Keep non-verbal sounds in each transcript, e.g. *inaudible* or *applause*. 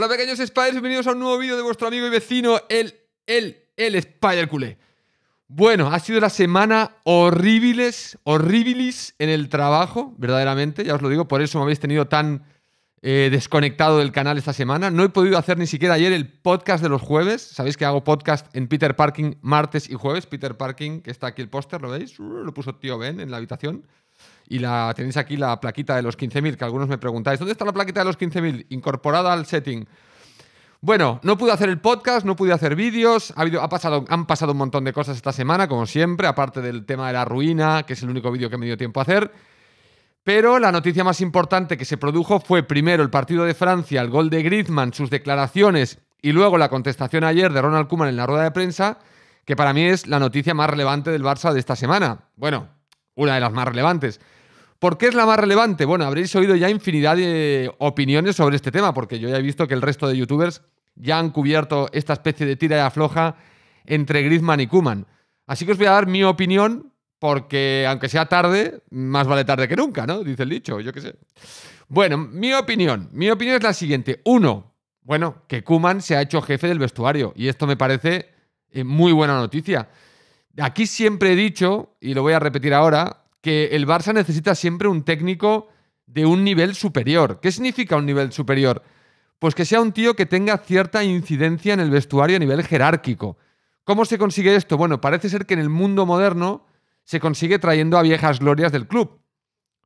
Hola pequeños spiders, bienvenidos a un nuevo vídeo de vuestro amigo y vecino, el, el, el spider culé. Bueno, ha sido la semana horribles, horribilis en el trabajo, verdaderamente, ya os lo digo, por eso me habéis tenido tan eh, desconectado del canal esta semana. No he podido hacer ni siquiera ayer el podcast de los jueves. Sabéis que hago podcast en Peter Parking martes y jueves. Peter Parking, que está aquí el póster, ¿lo veis? Uh, lo puso tío Ben en la habitación y la tenéis aquí la plaquita de los 15.000, que algunos me preguntáis, ¿dónde está la plaquita de los 15.000 incorporada al setting? Bueno, no pude hacer el podcast, no pude hacer vídeos, ha ha pasado, han pasado un montón de cosas esta semana, como siempre, aparte del tema de la ruina, que es el único vídeo que me dio tiempo a hacer. Pero la noticia más importante que se produjo fue primero el partido de Francia, el gol de Griezmann, sus declaraciones y luego la contestación ayer de Ronald Koeman en la rueda de prensa, que para mí es la noticia más relevante del Barça de esta semana. Bueno, una de las más relevantes. ¿Por qué es la más relevante? Bueno, habréis oído ya infinidad de opiniones sobre este tema, porque yo ya he visto que el resto de youtubers ya han cubierto esta especie de tira y afloja entre Griezmann y Kuman. Así que os voy a dar mi opinión, porque aunque sea tarde, más vale tarde que nunca, ¿no? Dice el dicho, yo qué sé. Bueno, mi opinión. Mi opinión es la siguiente. Uno, bueno, que Kuman se ha hecho jefe del vestuario. Y esto me parece eh, muy buena noticia. Aquí siempre he dicho, y lo voy a repetir ahora, que el Barça necesita siempre un técnico de un nivel superior. ¿Qué significa un nivel superior? Pues que sea un tío que tenga cierta incidencia en el vestuario a nivel jerárquico. ¿Cómo se consigue esto? Bueno, parece ser que en el mundo moderno se consigue trayendo a viejas glorias del club.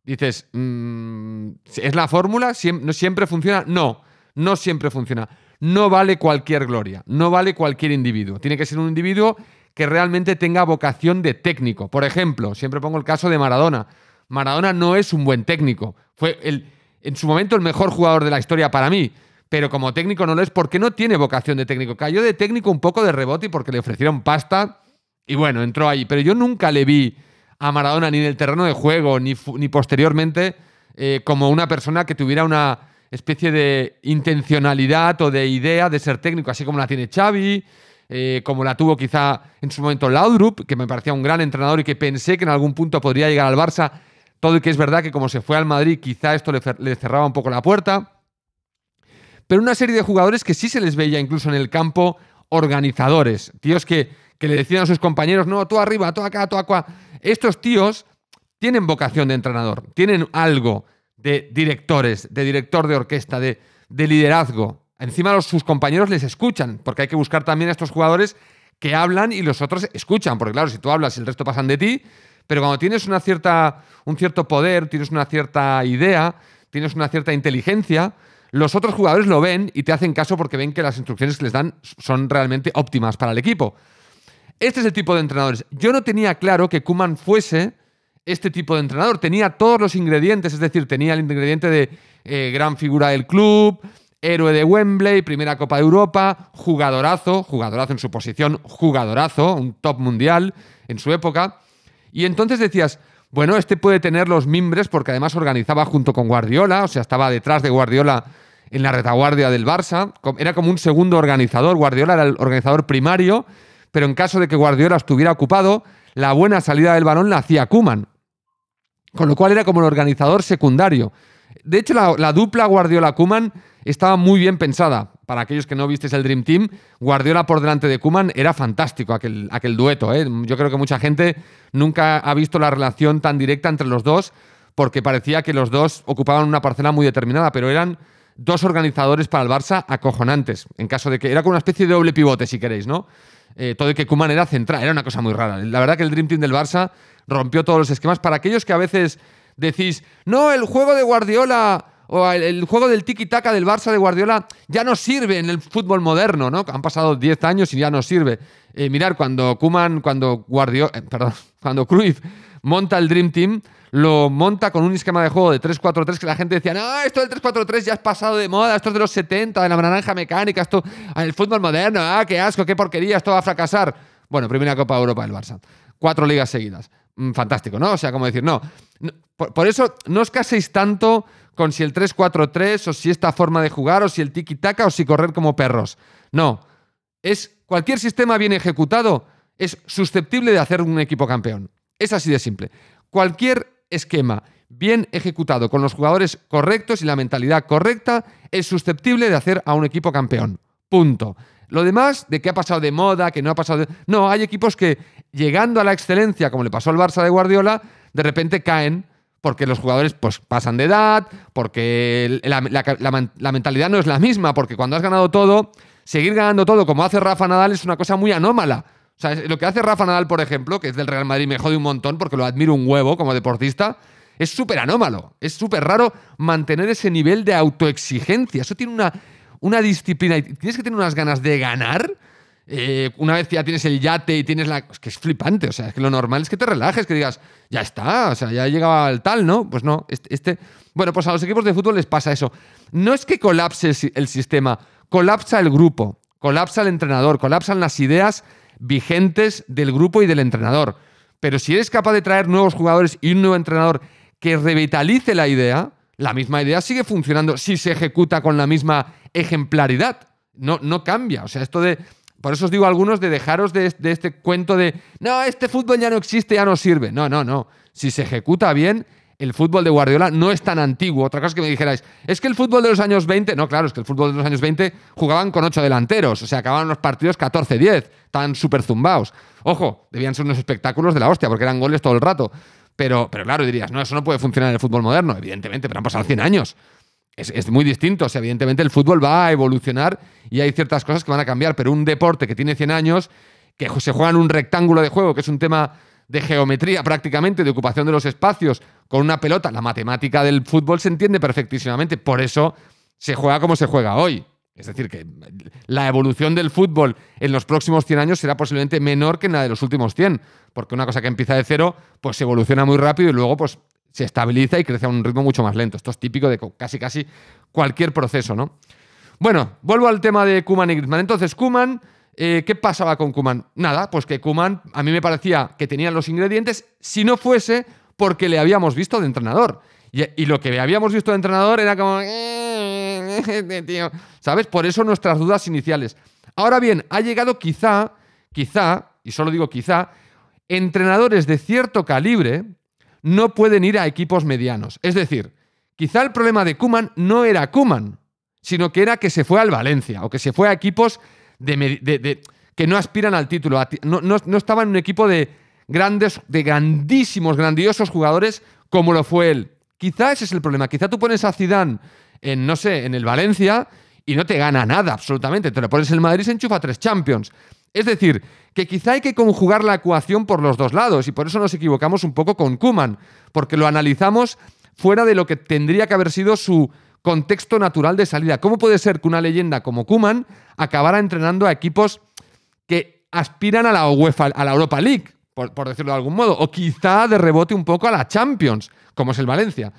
Dices, mm, ¿es la fórmula? siempre funciona? No, no siempre funciona. No vale cualquier gloria, no vale cualquier individuo. Tiene que ser un individuo que realmente tenga vocación de técnico. Por ejemplo, siempre pongo el caso de Maradona. Maradona no es un buen técnico. Fue el, en su momento el mejor jugador de la historia para mí, pero como técnico no lo es porque no tiene vocación de técnico. Cayó de técnico un poco de rebote porque le ofrecieron pasta y bueno, entró ahí. Pero yo nunca le vi a Maradona ni en el terreno de juego ni, posteriormente eh, como una persona que tuviera una especie de intencionalidad o de idea de ser técnico, así como la tiene Xavi, eh, como la tuvo quizá en su momento Laudrup, que me parecía un gran entrenador y que pensé que en algún punto podría llegar al Barça. Todo y que es verdad que como se fue al Madrid, quizá esto le, cerraba un poco la puerta. Pero una serie de jugadores que sí se les veía incluso en el campo organizadores, tíos que, que le decían a sus compañeros, no, tú arriba, tú acá, tú acá. Estos tíos tienen vocación de entrenador, tienen algo de directores, de director de orquesta, de liderazgo. Encima sus compañeros les escuchan, porque hay que buscar también a estos jugadores que hablan y los otros escuchan, porque claro, si tú hablas y el resto pasan de ti, pero cuando tienes una cierta, un cierto poder, tienes una cierta idea, tienes una cierta inteligencia, los otros jugadores lo ven y te hacen caso porque ven que las instrucciones que les dan son realmente óptimas para el equipo. Este es el tipo de entrenadores. Yo no tenía claro que Kuman fuese este tipo de entrenador. Tenía todos los ingredientes, es decir, tenía el ingrediente de eh, gran figura del club, héroe de Wembley, primera Copa de Europa, jugadorazo, jugadorazo en su posición, jugadorazo, un top mundial en su época. Y entonces decías, bueno, este puede tener los mimbres porque además organizaba junto con Guardiola, o sea, estaba detrás de Guardiola en la retaguardia del Barça, era como un segundo organizador, Guardiola era el organizador primario, pero en caso de que Guardiola estuviera ocupado, la buena salida del balón la hacía Kuman, con lo cual era como el organizador secundario. De hecho, la, dupla Guardiola-Kuman estaba muy bien pensada. Para aquellos que no visteis el Dream Team, Guardiola por delante de Kuman era fantástico aquel, aquel dueto. ¿eh? Yo creo que mucha gente nunca ha visto la relación tan directa entre los dos, porque parecía que los dos ocupaban una parcela muy determinada, pero eran dos organizadores para el Barça acojonantes. En caso de que era como una especie de doble pivote, si queréis, ¿no? Eh, todo el que Kuman era central, era una cosa muy rara. La verdad que el Dream Team del Barça rompió todos los esquemas. Para aquellos que a veces decís, no, el juego de Guardiola o el, juego del tiki-taka del Barça de Guardiola ya no sirve en el fútbol moderno, ¿no? Han pasado 10 años y ya no sirve. Eh, mirar, cuando Kuman, cuando Guardiola, eh, perdón, *laughs* cuando Cruyff monta el Dream Team, lo monta con un esquema de juego de 3-4-3 que la gente decía, no, esto del 3-4-3 ya es pasado de moda, esto es de los 70, de la naranja mecánica, esto, el fútbol moderno, ah, qué asco, qué porquería, esto va a fracasar. Bueno, primera Copa Europa del Barça, cuatro ligas seguidas. Mm, fantástico, ¿no? O sea, como decir, no. por, eso no os caséis tanto con si el 3-4-3 o si esta forma de jugar o si el tiki-taka o si correr como perros. No. Es cualquier sistema bien ejecutado es susceptible de hacer un equipo campeón. Es así de simple. Cualquier esquema bien ejecutado con los jugadores correctos y la mentalidad correcta es susceptible de hacer a un equipo campeón. Punto. Lo demás, de que ha pasado de moda, que no ha pasado de... No, hay equipos que llegando a la excelencia, como le pasó al Barça de Guardiola, de repente caen porque los jugadores pues, pasan de edad, porque la, mentalidad no es la misma, porque cuando has ganado todo, seguir ganando todo como hace Rafa Nadal es una cosa muy anómala. O sea, lo que hace Rafa Nadal, por ejemplo, que es del Real Madrid, me jode un montón porque lo admiro un huevo como deportista, es súper anómalo. Es súper raro mantener ese nivel de autoexigencia. Eso tiene una, una disciplina y tienes que tener unas ganas de ganar eh, una vez ya tienes el yate y tienes la. Es que es flipante, o sea, es que lo normal es que te relajes, que digas, ya está, o sea, ya llegaba al tal, ¿no? Pues no, este, este, Bueno, pues a los equipos de fútbol les pasa eso. No es que colapse el, sistema, colapsa el grupo, colapsa el entrenador, colapsan las ideas vigentes del grupo y del entrenador. Pero si eres capaz de traer nuevos jugadores y un nuevo entrenador que revitalice la idea, la misma idea sigue funcionando si se ejecuta con la misma ejemplaridad. No, no cambia. O sea, esto de por eso os digo a algunos de dejaros de, este cuento de, no, este fútbol ya no existe, ya no sirve. No, no, no. Si se ejecuta bien, el fútbol de Guardiola no es tan antiguo. Otra cosa que me dijerais, es que el fútbol de los años 20, no, claro, es que el fútbol de los años 20 jugaban con ocho delanteros, o sea, acababan los partidos 14-10, tan súper zumbados. Ojo, debían ser unos espectáculos de la hostia, porque eran goles todo el rato. Pero, pero claro, dirías, no, eso no puede funcionar en el fútbol moderno, evidentemente, pero han pasado 100 años es, muy distinto. O sea, evidentemente el fútbol va a evolucionar y hay ciertas cosas que van a cambiar, pero un deporte que tiene 100 años, que se juega en un rectángulo de juego, que es un tema de geometría prácticamente, de ocupación de los espacios, con una pelota, la matemática del fútbol se entiende perfectísimamente. Por eso se juega como se juega hoy. Es decir, que la evolución del fútbol en los próximos 100 años será posiblemente menor que en la de los últimos 100, porque una cosa que empieza de cero, pues evoluciona muy rápido y luego pues se estabiliza y crece a un ritmo mucho más lento. Esto es típico de casi casi cualquier proceso, ¿no? Bueno, vuelvo al tema de Kuman y Entonces, Kuman, eh, ¿qué pasaba con Kuman? Nada, pues que Kuman a mí me parecía que tenía los ingredientes si no fuese porque le habíamos visto de entrenador. Y, lo que le habíamos visto de entrenador era como... *laughs* ¿Sabes? Por eso nuestras dudas iniciales. Ahora bien, ha llegado quizá, quizá, y solo digo quizá, entrenadores de cierto calibre, no pueden ir a equipos medianos. Es decir, quizá el problema de Kuman no era Kuman, sino que era que se fue al Valencia o que se fue a equipos de, que no aspiran al título, no, estaba en un equipo de grandes, de grandísimos, grandiosos jugadores como lo fue él. Quizá ese es el problema. Quizá tú pones a Zidane en, no sé, en el Valencia y no te gana nada, absolutamente. Te lo pones en el Madrid y se enchufa tres Champions. Es decir, que quizá hay que conjugar la ecuación por los dos lados y por eso nos equivocamos un poco con Kuman, porque lo analizamos fuera de lo que tendría que haber sido su contexto natural de salida. ¿Cómo puede ser que una leyenda como Kuman acabara entrenando a equipos que aspiran a la a la Europa League, por, decirlo de algún modo, o quizá de rebote un poco a la Champions, como es el Valencia?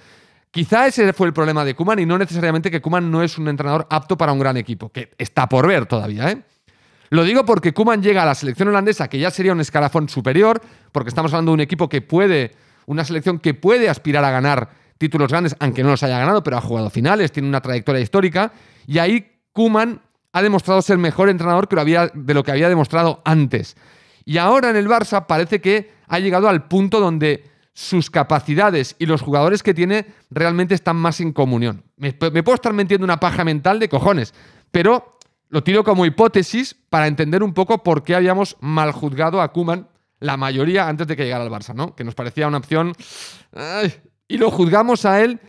Quizá ese fue el problema de Kuman y no necesariamente que Kuman no es un entrenador apto para un gran equipo, que está por ver todavía, ¿eh? Lo digo porque Kuman llega a la selección holandesa, que ya sería un escalafón superior, porque estamos hablando de un equipo que puede, una selección que puede aspirar a ganar títulos grandes, aunque no los haya ganado, pero ha jugado finales, tiene una trayectoria histórica, y ahí Kuman ha demostrado ser mejor entrenador que lo había, de lo que había demostrado antes. Y ahora en el Barça parece que ha llegado al punto donde sus capacidades y los jugadores que tiene realmente están más en comunión. Me, me, puedo estar metiendo una paja mental de cojones, pero lo tiro como hipótesis para entender un poco por qué habíamos mal juzgado a Kuman la mayoría antes de que llegara al Barça, ¿no? Que nos parecía una opción. y lo juzgamos a él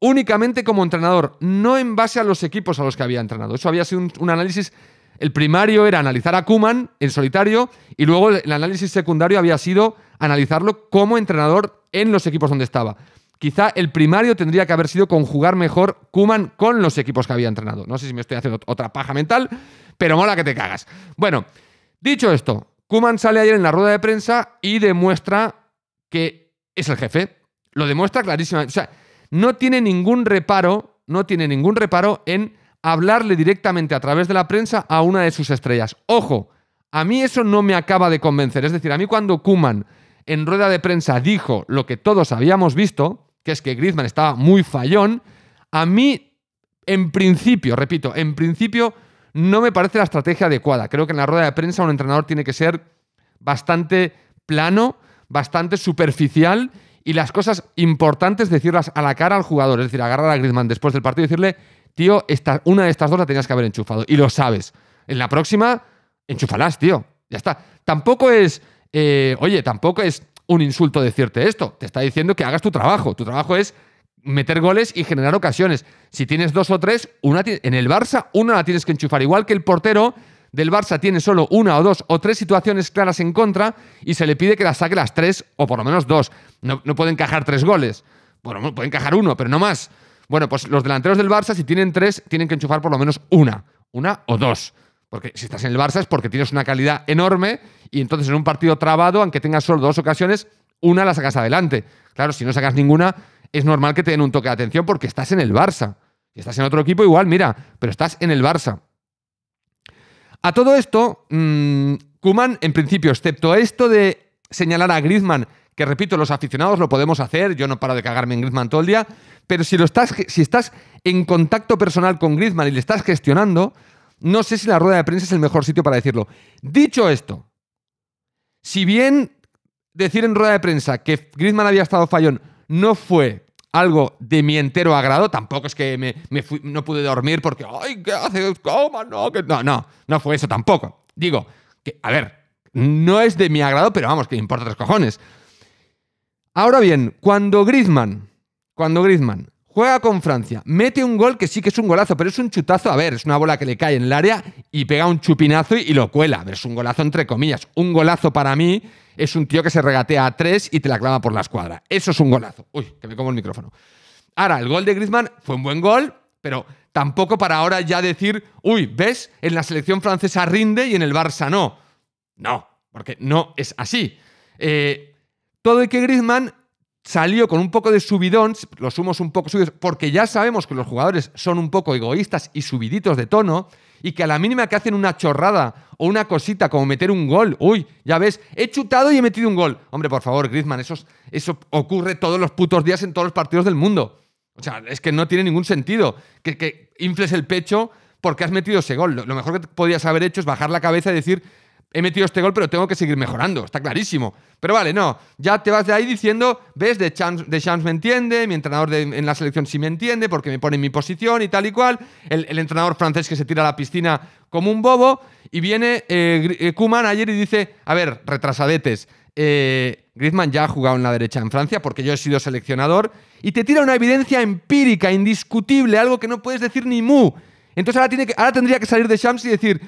únicamente como entrenador, no en base a los equipos a los que había entrenado. Eso había sido un, un análisis. El primario era analizar a Kuman en solitario y luego el análisis secundario había sido analizarlo como entrenador en los equipos donde estaba. Quizá el primario tendría que haber sido conjugar mejor Kuman con los equipos que había entrenado. No sé si me estoy haciendo otra paja mental, pero mola que te cagas. Bueno, dicho esto, Kuman sale ayer en la rueda de prensa y demuestra que es el jefe. Lo demuestra clarísimamente. O sea, no tiene ningún reparo, no tiene ningún reparo en hablarle directamente a través de la prensa a una de sus estrellas. Ojo, a mí eso no me acaba de convencer. Es decir, a mí cuando Kuman en rueda de prensa dijo lo que todos habíamos visto, que es que Griezmann estaba muy fallón, a mí, en principio, repito, en principio no me parece la estrategia adecuada. Creo que en la rueda de prensa un entrenador tiene que ser bastante plano, bastante superficial y las cosas importantes decirlas a la cara al jugador, es decir, agarrar a Griezmann después del partido y decirle, tío, una de estas dos la tenías que haber enchufado y lo sabes. En la próxima, enchufalas tío. Ya está. Tampoco es, eh, oye, tampoco es un insulto decirte esto. Te está diciendo que hagas tu trabajo. Tu trabajo es meter goles y generar ocasiones. Si tienes dos o tres, una en el Barça, una la tienes que enchufar. Igual que el portero del Barça tiene solo una o dos o tres situaciones claras en contra y se le pide que las saque las tres o por lo menos dos. No, pueden puede encajar tres goles. Bueno, puede encajar uno, pero no más. Bueno, pues los delanteros del Barça, si tienen tres, tienen que enchufar por lo menos una. Una o dos. Porque si estás en el Barça es porque tienes una calidad enorme y entonces en un partido trabado, aunque tengas solo dos ocasiones, una la sacas adelante. Claro, si no sacas ninguna, es normal que te den un toque de atención porque estás en el Barça. Si estás en otro equipo, igual, mira, pero estás en el Barça. A todo esto, mm, Kuman, en principio, excepto esto de señalar a Griezmann, que repito, los aficionados lo podemos hacer, yo no paro de cagarme en Griezmann todo el día, pero si, lo estás, si estás en contacto personal con Griezmann y le estás gestionando, no sé si la rueda de prensa es el mejor sitio para decirlo. Dicho esto, si bien decir en rueda de prensa que Griezmann había estado fallón no fue algo de mi entero agrado, tampoco es que me, no pude dormir porque, ay, ¿qué haces? ¿Cómo? No, no, no, no fue eso tampoco. Digo, que, a ver, no es de mi agrado, pero vamos, que importa tres cojones. Ahora bien, cuando Griezmann, cuando Griezmann Juega con Francia, mete un gol que sí que es un golazo, pero es un chutazo. A ver, es una bola que le cae en el área y pega un chupinazo y, lo cuela. A es un golazo entre comillas. Un golazo para mí es un tío que se regatea a tres y te la clava por la escuadra. Eso es un golazo. Uy, que me como el micrófono. Ahora, el gol de Griezmann fue un buen gol, pero tampoco para ahora ya decir, uy, ¿ves? En la selección francesa rinde y en el Barça no. No, porque no es así. Eh, todo y que Griezmann salió con un poco de subidón, los sumos un poco subidos, porque ya sabemos que los jugadores son un poco egoístas y subiditos de tono, y que a la mínima que hacen una chorrada o una cosita como meter un gol, uy, ya ves, he chutado y he metido un gol. Hombre, por favor, Griezmann, eso, eso ocurre todos los putos días en todos los partidos del mundo. O sea, es que no tiene ningún sentido que, que infles el pecho porque has metido ese gol. Lo, mejor que podías haber hecho es bajar la cabeza y decir, he metido este gol, pero tengo que seguir mejorando, está clarísimo. Pero vale, no, ya te vas de ahí diciendo, ves, de Champs, de Champs me entiende, mi entrenador en la selección sí me entiende porque me pone en mi posición y tal y cual, el, entrenador francés que se tira a la piscina como un bobo, y viene eh, eh, Kuman ayer y dice, a ver, retrasadetes, eh, Griezmann ya ha jugado en la derecha en Francia porque yo he sido seleccionador, y te tira una evidencia empírica, indiscutible, algo que no puedes decir ni mu. Entonces ahora, tiene que, ahora tendría que salir de Champs y decir,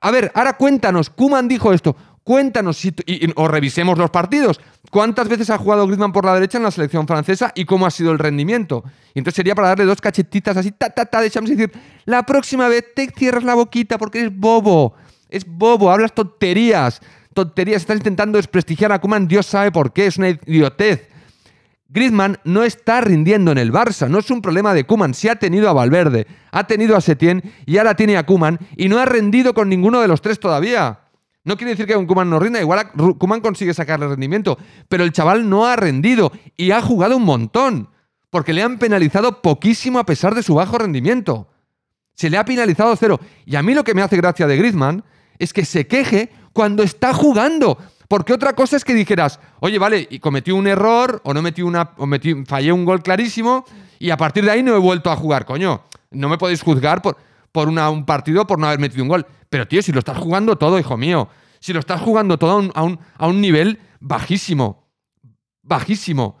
a ver, ahora cuéntanos, Kuman dijo esto. Cuéntanos si o revisemos los partidos. ¿Cuántas veces ha jugado Griezmann por la derecha en la selección francesa y cómo ha sido el rendimiento? Y entonces sería para darle dos cachetitas así, ta, ta, ta, de Champions y decir, la próxima vez te cierras la boquita porque eres bobo. Es bobo, hablas tonterías. Tonterías, estás intentando desprestigiar a Kuman, Dios sabe por qué, es una idiotez. Griezmann no está rindiendo en el Barça, no es un problema de Kuman, si ha tenido a Valverde, ha tenido a Setién y ahora tiene a Kuman y no ha rendido con ninguno de los tres todavía. No quiere decir que un Kuman no rinda, igual Kuman consigue sacarle rendimiento, pero el chaval no ha rendido y ha jugado un montón, porque le han penalizado poquísimo a pesar de su bajo rendimiento. Se le ha penalizado cero. Y a mí lo que me hace gracia de Griezmann es que se queje cuando está jugando. Porque otra cosa es que dijeras, oye, vale, y cometí un error o no metí una, fallé un gol clarísimo y a partir de ahí no he vuelto a jugar, coño. No me podéis juzgar por, por un partido por no haber metido un gol. Pero tío, si lo estás jugando todo, hijo mío, si lo estás jugando todo a un, nivel bajísimo, bajísimo.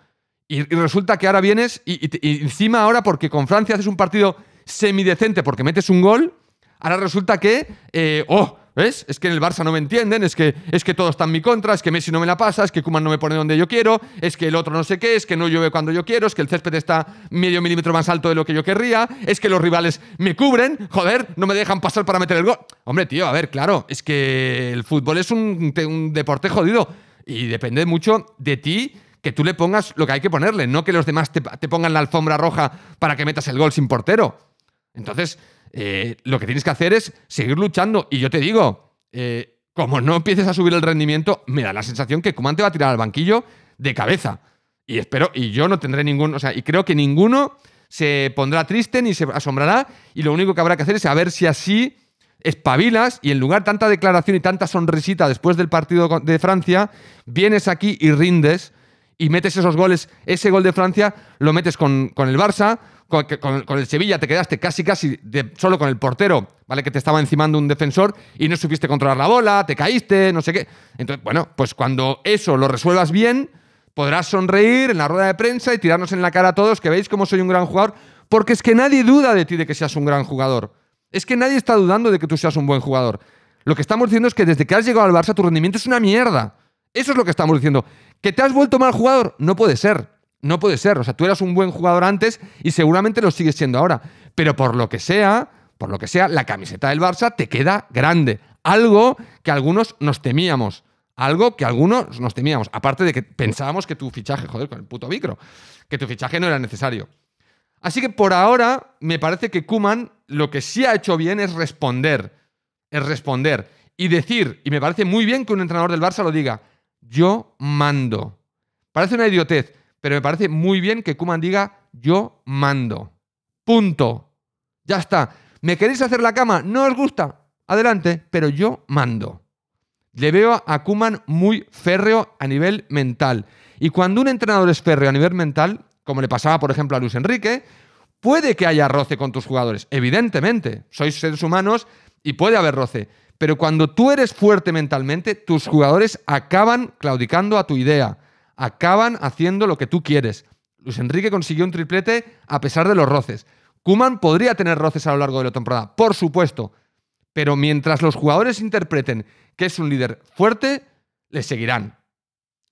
Y, resulta que ahora vienes y, encima ahora porque con Francia haces un partido semidecente porque metes un gol, ahora resulta que, eh, oh, ¿Ves? Es que en el Barça no me entienden, es que, es que todo está en mi contra, es que Messi no me la pasa, es que Kuman no me pone donde yo quiero, es que el otro no sé qué, es que no llueve cuando yo quiero, es que el césped está medio milímetro más alto de lo que yo querría, es que los rivales me cubren, joder, no me dejan pasar para meter el gol. Hombre, tío, a ver, claro, es que el fútbol es un, deporte jodido y depende mucho de ti que tú le pongas lo que hay que ponerle, no que los demás te, te, pongan la alfombra roja para que metas el gol sin portero. Entonces, eh, lo que tienes que hacer es seguir luchando. Y yo te digo, eh, como no empieces a subir el rendimiento, me da la sensación que Kuman te va a tirar al banquillo de cabeza. Y espero, y yo no tendré ningún, o sea, y creo que ninguno se pondrá triste ni se asombrará. Y lo único que habrá que hacer es a saber si así espabilas y en lugar de tanta declaración y tanta sonrisita después del partido de Francia, vienes aquí y rindes y metes esos goles, ese gol de Francia lo metes con, el Barça, con, el Sevilla te quedaste casi casi solo con el portero, ¿vale? Que te estaba encimando un defensor y no supiste controlar la bola, te caíste, no sé qué. Entonces, bueno, pues cuando eso lo resuelvas bien, podrás sonreír en la rueda de prensa y tirarnos en la cara a todos que veis cómo soy un gran jugador, porque es que nadie duda de ti de que seas un gran jugador. Es que nadie está dudando de que tú seas un buen jugador. Lo que estamos diciendo es que desde que has llegado al Barça tu rendimiento es una mierda. Eso es lo que estamos diciendo. ¿Que te has vuelto mal jugador? No puede ser. No puede ser. O sea, tú eras un buen jugador antes y seguramente lo sigues siendo ahora. Pero por lo que sea, por lo que sea, la camiseta del Barça te queda grande. Algo que algunos nos temíamos. Algo que algunos nos temíamos. Aparte de que pensábamos que tu fichaje, joder, con el puto micro, que tu fichaje no era necesario. Así que por ahora me parece que Kuman lo que sí ha hecho bien es responder. Es responder. Y decir, y me parece muy bien que un entrenador del Barça lo diga, yo mando. Parece una idiotez, pero me parece muy bien que Kuman diga yo mando. Punto. Ya está. ¿Me queréis hacer la cama? No os gusta. Adelante, pero yo mando. Le veo a Kuman muy férreo a nivel mental. Y cuando un entrenador es férreo a nivel mental, como le pasaba por ejemplo a Luis Enrique, puede que haya roce con tus jugadores. Evidentemente, sois seres humanos y puede haber roce. Pero cuando tú eres fuerte mentalmente, tus jugadores acaban claudicando a tu idea, acaban haciendo lo que tú quieres. Luis Enrique consiguió un triplete a pesar de los roces. Kuman podría tener roces a lo largo de la temporada, por supuesto. Pero mientras los jugadores interpreten que es un líder fuerte, le seguirán.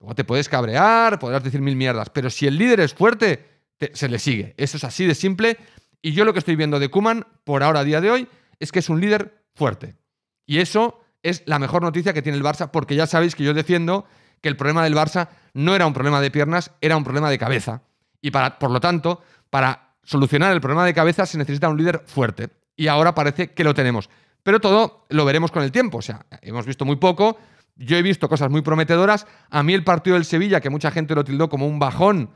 Luego te puedes cabrear, podrás decir mil mierdas, pero si el líder es fuerte, se le sigue. Eso es así de simple. Y yo lo que estoy viendo de Kuman por ahora, a día de hoy, es que es un líder fuerte. Y eso es la mejor noticia que tiene el Barça, porque ya sabéis que yo defiendo que el problema del Barça no era un problema de piernas, era un problema de cabeza. Y para, por lo tanto, para solucionar el problema de cabeza se necesita un líder fuerte. Y ahora parece que lo tenemos. Pero todo lo veremos con el tiempo. O sea, hemos visto muy poco. Yo he visto cosas muy prometedoras. A mí el partido del Sevilla, que mucha gente lo tildó como un bajón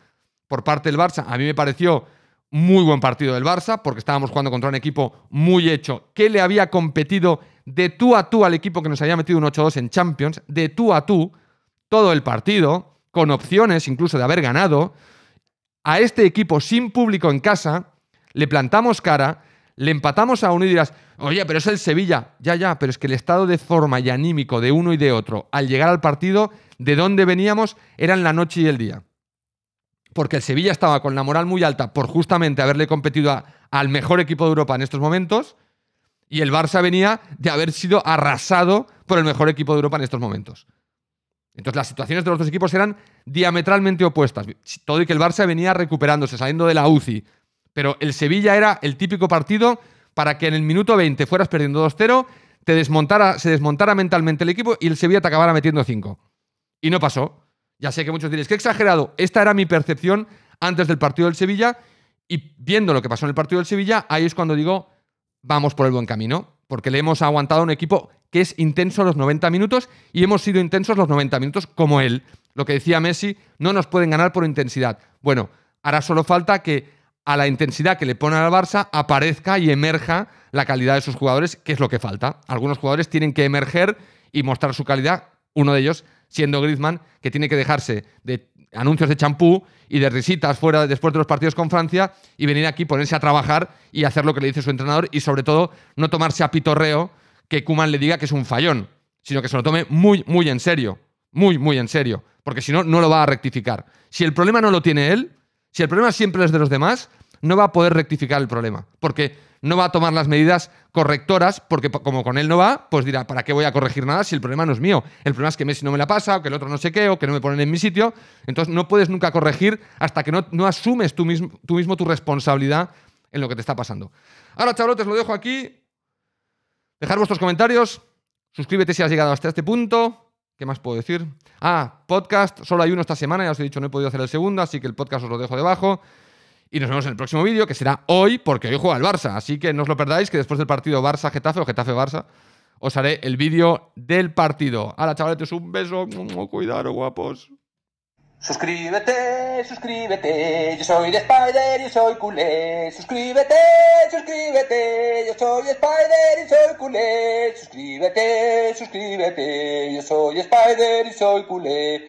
por parte del Barça, a mí me pareció muy buen partido del Barça, porque estábamos jugando contra un equipo muy hecho, que le había competido de tú a tú al equipo que nos había metido un 8-2 en Champions, de tú a tú todo el partido, con opciones incluso de haber ganado, a este equipo sin público en casa, le plantamos cara, le empatamos a uno y dirás, oye, pero es el Sevilla, ya, ya, pero es que el estado de forma y anímico de uno y de otro al llegar al partido, de dónde veníamos, eran la noche y el día. Porque el Sevilla estaba con la moral muy alta por justamente haberle competido al mejor equipo de Europa en estos momentos y el Barça venía de haber sido arrasado por el mejor equipo de Europa en estos momentos. Entonces las situaciones de los dos equipos eran diametralmente opuestas. Todo y que el Barça venía recuperándose, saliendo de la UCI. Pero el Sevilla era el típico partido para que en el minuto 20 fueras perdiendo 2-0, te desmontara, se desmontara mentalmente el equipo y el Sevilla te acabara metiendo 5. Y no pasó. Ya sé que muchos diréis, qué exagerado. Esta era mi percepción antes del partido del Sevilla. Y viendo lo que pasó en el partido del Sevilla, ahí es cuando digo, vamos por el buen camino, porque le hemos aguantado a un equipo que es intenso los 90 minutos y hemos sido intensos los 90 minutos como él. Lo que decía Messi, no nos pueden ganar por intensidad. Bueno, ahora solo falta que a la intensidad que le pone al Barça aparezca y emerja la calidad de sus jugadores, que es lo que falta. Algunos jugadores tienen que emerger y mostrar su calidad, uno de ellos siendo Griezmann, que tiene que dejarse de anuncios de champú y de risitas fuera después de los partidos con Francia y venir aquí, ponerse a trabajar y hacer lo que le dice su entrenador y sobre todo no tomarse a pitorreo que Kuman le diga que es un fallón, sino que se lo tome muy, muy en serio. Muy, muy en serio. Porque si no, no lo va a rectificar. Si el problema no lo tiene él, si el problema siempre es de los demás, no va a poder rectificar el problema. Porque no va a tomar las medidas correctoras, porque como con él no va, pues dirá, ¿para qué voy a corregir nada si el problema no es mío? El problema es que Messi no me la pasa, o que el otro no sé qué, o que no me ponen en mi sitio. Entonces no puedes nunca corregir hasta que no, asumes tú mismo, mismo tu responsabilidad en lo que te está pasando. Ahora, chavalotes, lo dejo aquí. Dejar vuestros comentarios. Suscríbete si has llegado hasta este punto. ¿Qué más puedo decir? Ah, podcast, solo hay uno esta semana, ya os he dicho, no he podido hacer el segundo, así que el podcast os lo dejo debajo. Y nos vemos en el próximo vídeo, que será hoy, porque hoy juega el Barça. Así que no os lo perdáis, que después del partido Barça-Getafe o Getafe-Barça, os haré el vídeo del partido. la chavaletes, un beso. Cuidado, guapos. Suscríbete, suscríbete, yo soy Spider y soy culé. Suscríbete, suscríbete, yo soy Spider y soy culé. Suscríbete, suscríbete, yo soy Spider y soy culé.